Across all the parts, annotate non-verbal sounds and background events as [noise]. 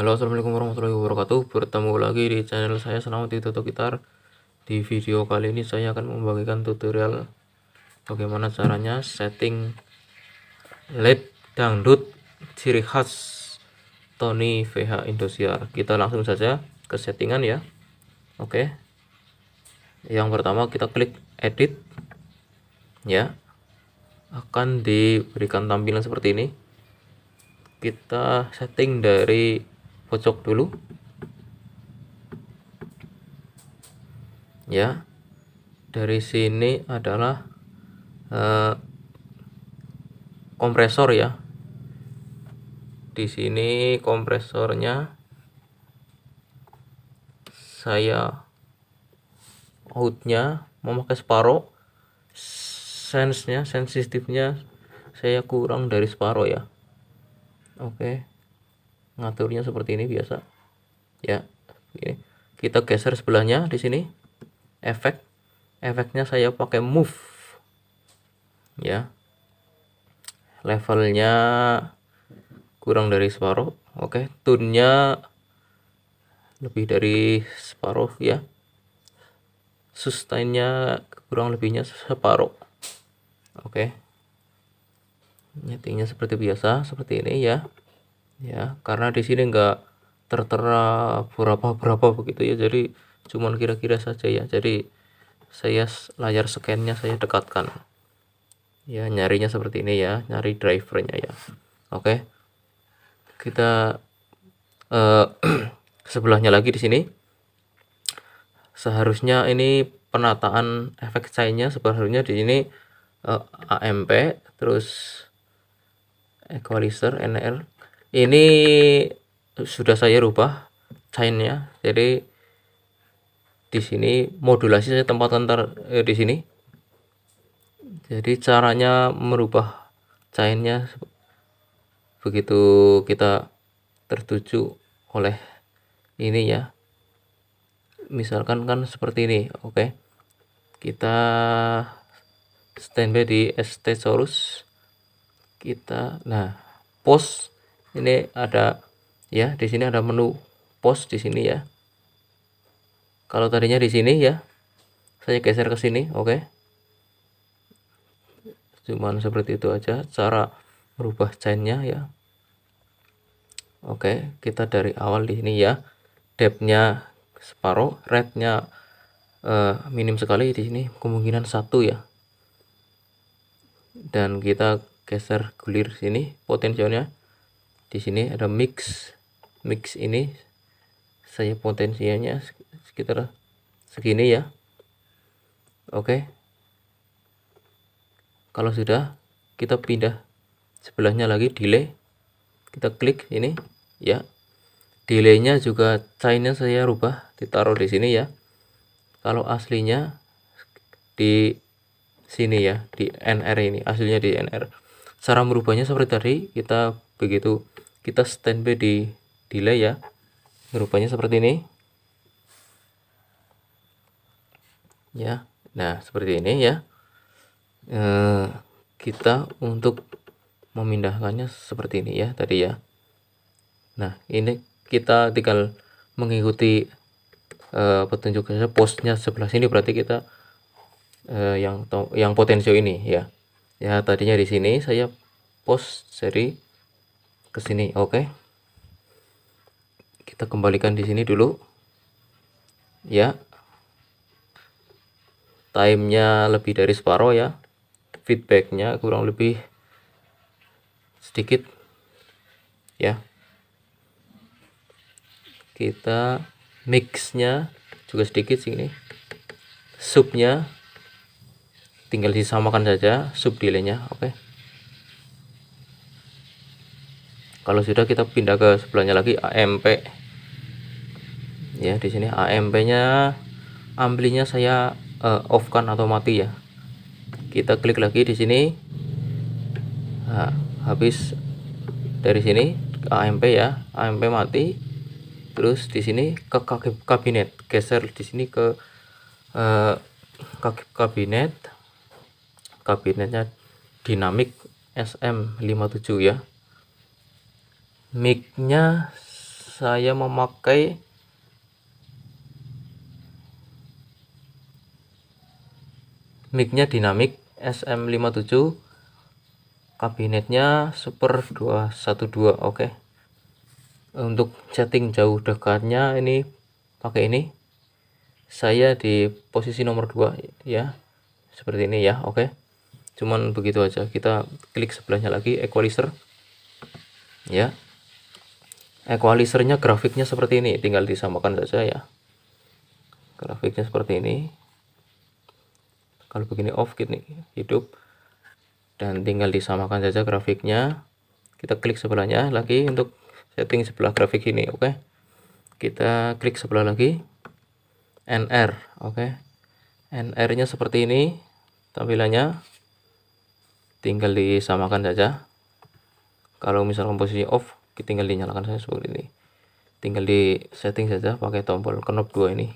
Halo assalamualaikum warahmatullahi wabarakatuh Bertemu lagi di channel saya Selamat di Tuto Gitar Di video kali ini saya akan membagikan tutorial Bagaimana caranya setting LED dangdut ciri khas Tony VH Indosiar Kita langsung saja ke settingan ya Oke Yang pertama kita klik edit Ya Akan diberikan tampilan seperti ini Kita setting dari pucuk dulu ya dari sini adalah eh, kompresor ya di sini kompresornya saya outnya memakai separo sensenya sensitifnya saya kurang dari separo ya oke okay ngaturnya seperti ini biasa ya ini kita geser sebelahnya di sini efek efeknya saya pakai move ya levelnya kurang dari separuh oke tunnya lebih dari separuh ya sustainnya kurang lebihnya separuh oke nyetingnya seperti biasa seperti ini ya ya karena di sini enggak tertera berapa berapa begitu ya jadi cuman kira-kira saja ya jadi saya layar scan-nya saya dekatkan ya nyarinya seperti ini ya nyari drivernya ya oke kita eh, [clears throat] sebelahnya lagi di sini seharusnya ini penataan efek cahayanya seharusnya di sini eh, AMP terus equalizer NR ini sudah saya rubah chainnya jadi di sini modulasi saya tempatkan ter, eh, di sini jadi caranya merubah chainnya begitu kita tertuju oleh ini ya misalkan kan seperti ini oke kita standby di ST Chorus kita nah post ini ada ya di sini ada menu post di sini ya kalau tadinya di sini ya saya geser ke sini oke okay. cuman seperti itu aja cara merubah chainnya ya oke okay, kita dari awal di sini ya depthnya separuh rednya uh, eh, minim sekali di sini kemungkinan satu ya dan kita geser gulir sini potensialnya di sini ada mix mix ini saya potensinya sekitar segini ya oke kalau sudah kita pindah sebelahnya lagi delay kita klik ini ya delaynya juga chainnya saya rubah ditaruh di sini ya kalau aslinya di sini ya di NR ini aslinya di NR cara merubahnya seperti tadi kita begitu kita standby di delay ya rupanya seperti ini ya nah seperti ini ya e, kita untuk memindahkannya seperti ini ya tadi ya nah ini kita tinggal mengikuti e, eh, petunjuk posnya sebelah sini berarti kita e, yang yang potensio ini ya ya tadinya di sini saya post seri ke sini oke okay? kita kembalikan di sini dulu ya timenya lebih dari separoh ya feedbacknya kurang lebih sedikit ya kita mixnya juga sedikit sini subnya tinggal disamakan saja sub delaynya oke okay. kalau sudah kita pindah ke sebelahnya lagi AMP ya di sini AMP nya amplinya saya uh, eh, off kan atau mati ya kita klik lagi di sini nah, habis dari sini AMP ya AMP mati terus di sini ke kabinet geser di sini ke eh, kabinet kabinetnya dinamik SM57 ya micnya saya memakai micnya dinamik SM57 kabinetnya super 212 oke okay. untuk setting jauh dekatnya ini pakai ini saya di posisi nomor 2 ya seperti ini ya oke okay. cuman begitu aja kita klik sebelahnya lagi equalizer ya equalizernya grafiknya seperti ini tinggal disamakan saja ya grafiknya seperti ini kalau begini off gini hidup dan tinggal disamakan saja grafiknya kita klik sebelahnya lagi untuk setting sebelah grafik ini oke okay? kita klik sebelah lagi NR oke okay? NR nya seperti ini tampilannya tinggal disamakan saja kalau misal komposisi off tinggal dinyalakan saja seperti ini tinggal di setting saja pakai tombol knob 2 ini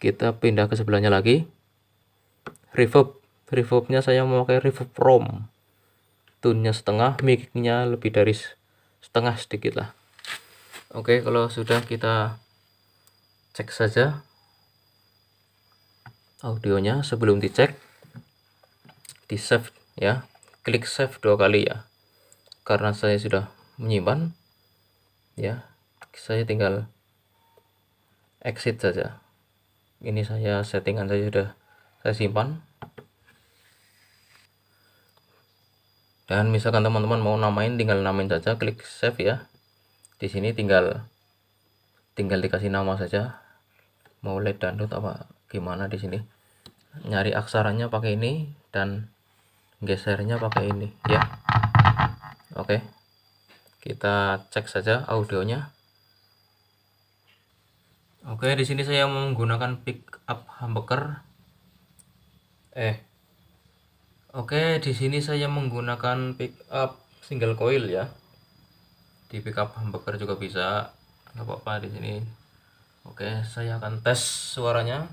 kita pindah ke sebelahnya lagi reverb reverbnya saya memakai reverb rom tunnya setengah mic lebih dari setengah sedikit lah oke kalau sudah kita cek saja audionya sebelum dicek di save ya klik save dua kali ya karena saya sudah menyimpan ya saya tinggal exit saja ini saya settingan saya sudah saya simpan dan misalkan teman-teman mau namain tinggal namain saja klik save ya di sini tinggal tinggal dikasih nama saja mau led download apa gimana di sini nyari aksaranya pakai ini dan gesernya pakai ini ya oke okay. Kita cek saja audionya. Oke, di sini saya menggunakan pick up humbucker. Eh. Oke, di sini saya menggunakan pick up single coil ya. Di pick up humbucker juga bisa. nggak apa-apa di sini. Oke, saya akan tes suaranya.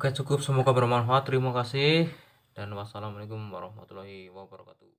Oke cukup semoga bermanfaat terima kasih dan wassalamualaikum warahmatullahi wabarakatuh